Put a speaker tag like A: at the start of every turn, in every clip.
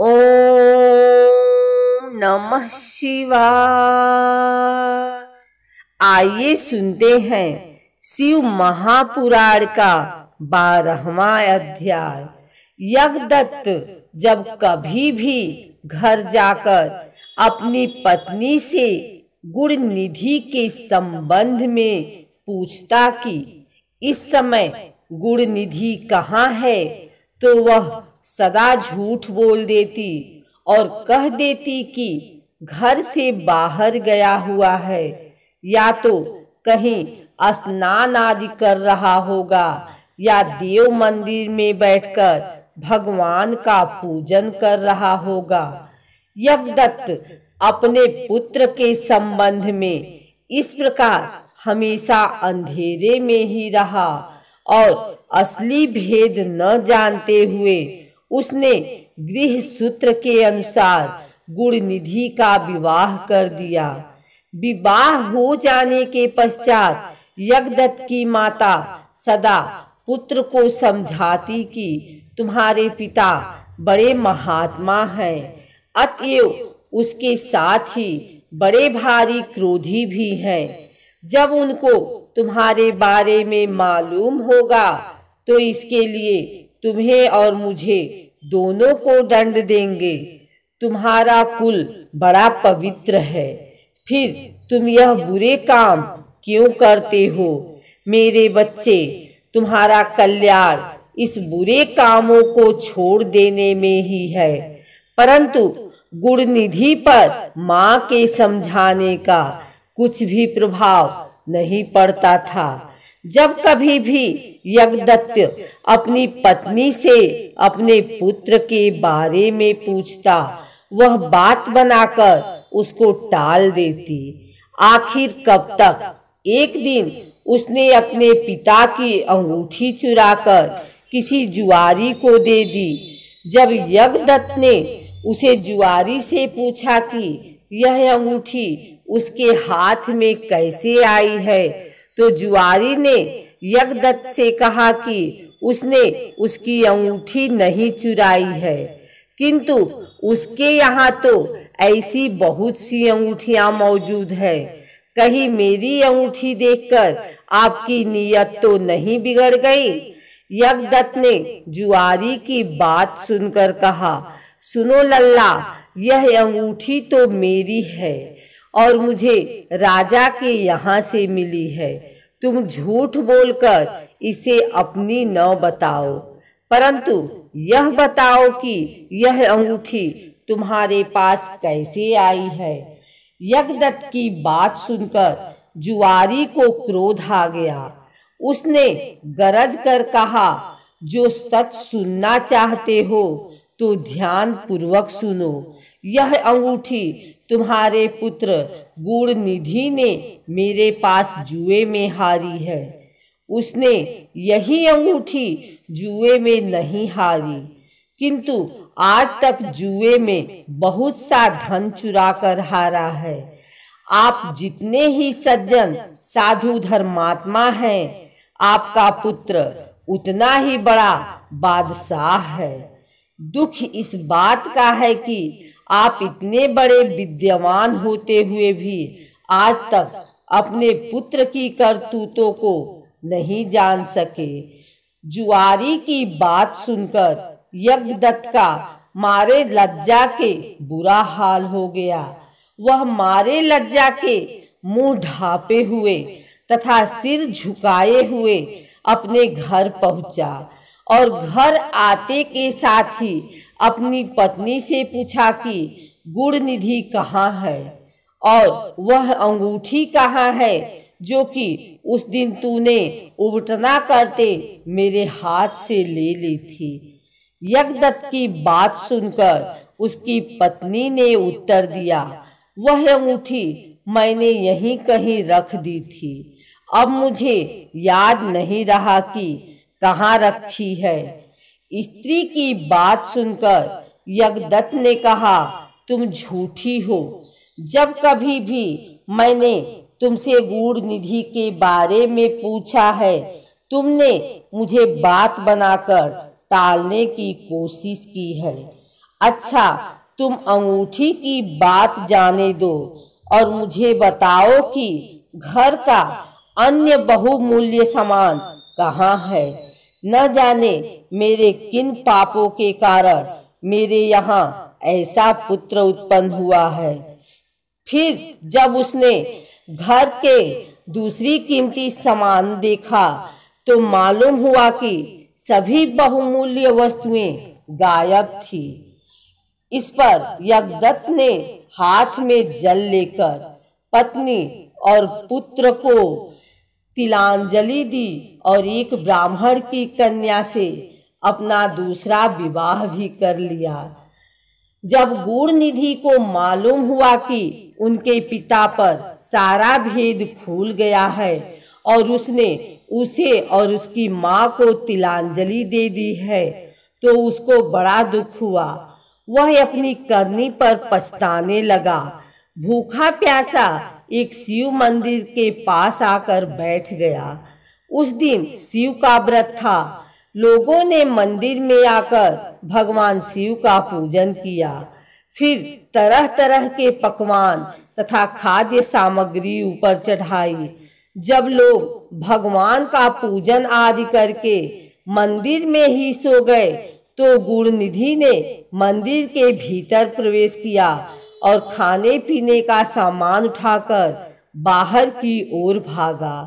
A: ओम नमः शिवाय आइए सुनते हैं शिव महापुराण का बारहवा अध्याय यज्ञदत्त जब कभी भी घर जाकर अपनी पत्नी से गुण निधि के संबंध में पूछता कि इस समय गुण निधि कहाँ है तो वह सदा झूठ बोल देती और कह देती कि घर से बाहर गया हुआ है या तो कहीं स्नान आदि कर रहा होगा या देव मंदिर में बैठकर भगवान का पूजन कर रहा होगा यज्ञ अपने पुत्र के संबंध में इस प्रकार हमेशा अंधेरे में ही रहा और असली भेद न जानते हुए उसने गृह सूत्र के अनुसार निधि का विवाह कर दिया विवाह हो जाने के पश्चात यज्ञ की माता सदा पुत्र को समझाती कि तुम्हारे पिता बड़े महात्मा हैं अतएव उसके साथ ही बड़े भारी क्रोधी भी हैं जब उनको तुम्हारे बारे में मालूम होगा तो इसके लिए तुम्हें और मुझे दोनों को दंड देंगे तुम्हारा कुल बड़ा पवित्र है फिर तुम यह बुरे काम क्यों करते हो मेरे बच्चे तुम्हारा कल्याण इस बुरे कामों को छोड़ देने में ही है परंतु गुण निधि पर माँ के समझाने का कुछ भी प्रभाव नहीं पड़ता था जब कभी भी यज्ञदत्त अपनी पत्नी से अपने पुत्र के बारे में पूछता वह बात बनाकर उसको टाल देती आखिर कब तक एक दिन उसने अपने पिता की अंगूठी चुराकर किसी जुआरी को दे दी जब यज्ञदत्त ने उसे जुआरी से पूछा कि यह अंगूठी उसके हाथ में कैसे आई है तो जुआरी ने यज्ञ से कहा कि उसने उसकी अंगूठी नहीं चुराई है किंतु उसके यहाँ तो ऐसी बहुत सी अंगूठियाँ मौजूद है कहीं मेरी अंगूठी देखकर आपकी नीयत तो नहीं बिगड़ गई यज्ञ ने जुआरी की बात सुनकर कहा सुनो लल्ला यह अंगूठी तो मेरी है और मुझे राजा के यहाँ से मिली है तुम झूठ बोलकर इसे अपनी न बताओ परंतु यह बताओ कि यह अंगूठी तुम्हारे पास कैसे आई है यज्ञ की बात सुनकर जुआरी को क्रोध आ गया उसने गरज कर कहा जो सच सुनना चाहते हो तो ध्यान पूर्वक सुनो यह अंगूठी तुम्हारे पुत्र गुण निधि ने मेरे पास जुए में हारी है उसने यही अंगूठी जुए में नहीं हारी किंतु आज तक जुए में बहुत सा धन चुरा कर हारा है आप जितने ही सज्जन साधु धर्मात्मा हैं आपका पुत्र उतना ही बड़ा बादशाह है दुख इस बात का है कि आप इतने बड़े विद्यमान होते हुए भी आज तक अपने पुत्र की करतूतों को नहीं जान सके जुआरी की बात सुनकर यज्ञ का मारे लज्जा के बुरा हाल हो गया वह मारे लज्जा के मुंह ढापे हुए तथा सिर झुकाए हुए अपने घर पहुंचा और घर आते के साथ ही अपनी पत्नी से पूछा कि गुड़ निधि कहाँ है और वह अंगूठी कहाँ है जो कि उस दिन तूने उबटना करते मेरे हाथ से ले ली थी यज्ञ की बात सुनकर उसकी पत्नी ने उत्तर दिया वह अंगूठी मैंने यहीं कहीं रख दी थी अब मुझे याद नहीं रहा कि कहाँ रखी है स्त्री की बात सुनकर यज्ञ ने कहा तुम झूठी हो जब कभी भी मैंने तुमसे गूढ़ निधि के बारे में पूछा है तुमने मुझे बात बनाकर टालने की कोशिश की है अच्छा तुम अंगूठी की बात जाने दो और मुझे बताओ कि घर का अन्य बहुमूल्य सामान कहाँ है न जाने मेरे किन पापों के कारण मेरे यहाँ ऐसा पुत्र उत्पन्न हुआ है फिर जब उसने घर के दूसरी कीमती सामान देखा तो मालूम हुआ कि सभी बहुमूल्य वस्तुएं गायब थी इस पर यज्ञ ने हाथ में जल लेकर पत्नी और पुत्र को तिलांजलि दी और एक ब्राह्मण की कन्या से अपना दूसरा विवाह भी कर लिया जब गुड़ निधि को मालूम हुआ कि उनके पिता पर सारा भेद खुल गया है और उसने उसे और उसकी माँ को तिलांजलि दे दी है तो उसको बड़ा दुख हुआ वह अपनी करनी पर पछताने लगा भूखा प्यासा एक शिव मंदिर के पास आकर बैठ गया उस दिन शिव का व्रत था लोगों ने मंदिर में आकर भगवान शिव का पूजन किया फिर तरह तरह के पकवान तथा खाद्य सामग्री ऊपर चढ़ाई जब लोग भगवान का पूजन आदि करके मंदिर में ही सो गए तो निधि ने मंदिर के भीतर प्रवेश किया और खाने पीने का सामान उठाकर बाहर की ओर भागा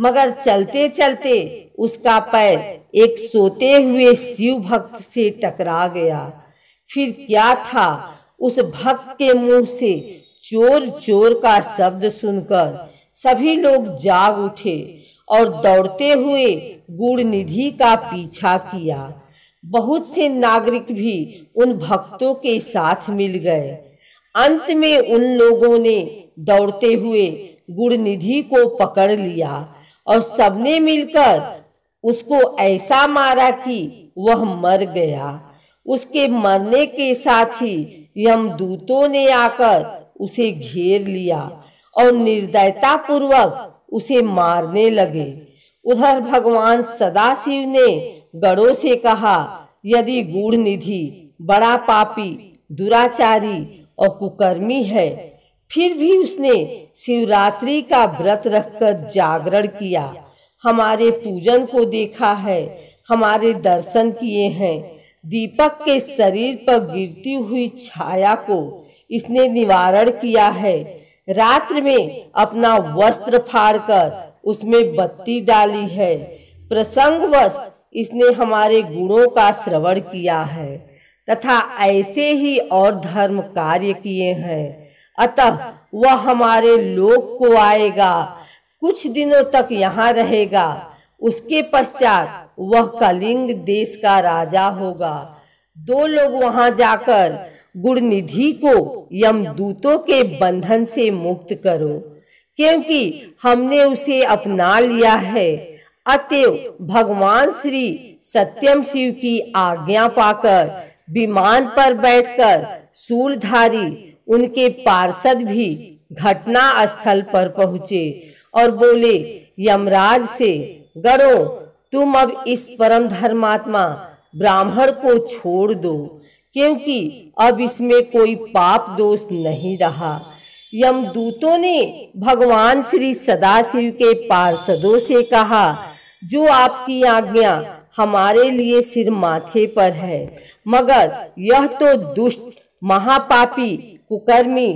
A: मगर चलते चलते उसका पैर एक सोते हुए शिव भक्त से टकरा गया फिर क्या था उस भक्त के मुंह से चोर चोर का शब्द सुनकर सभी लोग जाग उठे और दौड़ते हुए गुड़ निधि का पीछा किया बहुत से नागरिक भी उन भक्तों के साथ मिल गए अंत में उन लोगों ने दौड़ते हुए गुड़ निधि को पकड़ लिया और सबने मिलकर उसको ऐसा मारा कि वह मर गया उसके मरने के साथ ही यमदूतों ने आकर उसे घेर लिया और निर्दयता पूर्वक उसे मारने लगे उधर भगवान सदाशिव ने गड़ों से कहा यदि गुड़ निधि बड़ा पापी दुराचारी और कुकर्मी है फिर भी उसने शिवरात्रि का व्रत रखकर जागरण किया हमारे पूजन को देखा है हमारे दर्शन किए हैं दीपक के शरीर पर गिरती हुई छाया को इसने निवारण किया है रात्र में अपना वस्त्र फाड़कर उसमें बत्ती डाली है प्रसंगवश इसने हमारे गुणों का श्रवण किया है तथा ऐसे ही और धर्म कार्य किए हैं अतः वह हमारे लोक को आएगा कुछ दिनों तक यहाँ रहेगा उसके पश्चात वह कलिंग देश का राजा होगा दो लोग वहां जाकर गुणनिधि को यमदूतों के बंधन से मुक्त करो क्योंकि हमने उसे अपना लिया है अतएव भगवान श्री सत्यम शिव की आज्ञा पाकर विमान पर बैठकर सूरधारी उनके पार्षद भी घटना स्थल पर पहुंचे और बोले यमराज से गरो तुम अब इस परम धर्मात्मा ब्राह्मण को छोड़ दो क्योंकि अब इसमें कोई पाप दोष नहीं रहा यम दूतों ने भगवान श्री सदाशिव के पार्षदों से कहा जो आपकी आज्ञा हमारे लिए सिर माथे पर है मगर यह तो दुष्ट महापापी कुकर्मी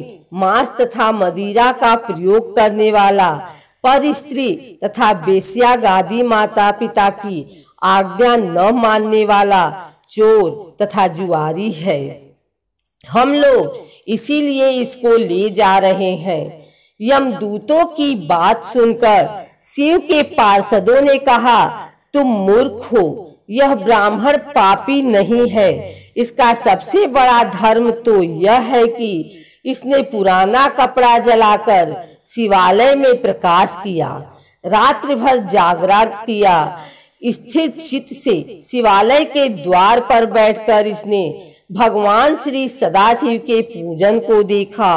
A: मांस तथा मदिरा का प्रयोग करने वाला पर स्त्री तथा बेसिया गादी माता पिता की आज्ञा न मानने वाला चोर तथा जुआरी है हम लोग इसीलिए इसको ले जा रहे हैं यमदूतों की बात सुनकर शिव के पार्षदों ने कहा तुम मूर्ख हो यह ब्राह्मण पापी नहीं है इसका सबसे बड़ा धर्म तो यह है कि इसने पुराना कपड़ा जलाकर शिवालय में प्रकाश किया रात्रि भर जागरण किया स्थिर चित्त से शिवालय के द्वार पर बैठकर इसने भगवान श्री सदाशिव के पूजन को देखा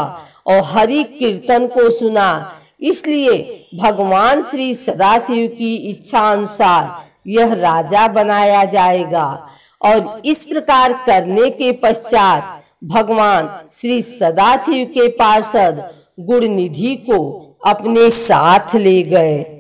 A: और हरि कीर्तन को सुना इसलिए भगवान श्री सदाशिव की इच्छा अनुसार यह राजा बनाया जाएगा और इस प्रकार करने के पश्चात भगवान श्री सदाशिव के पार्षद गुड़ निधि को अपने साथ ले गए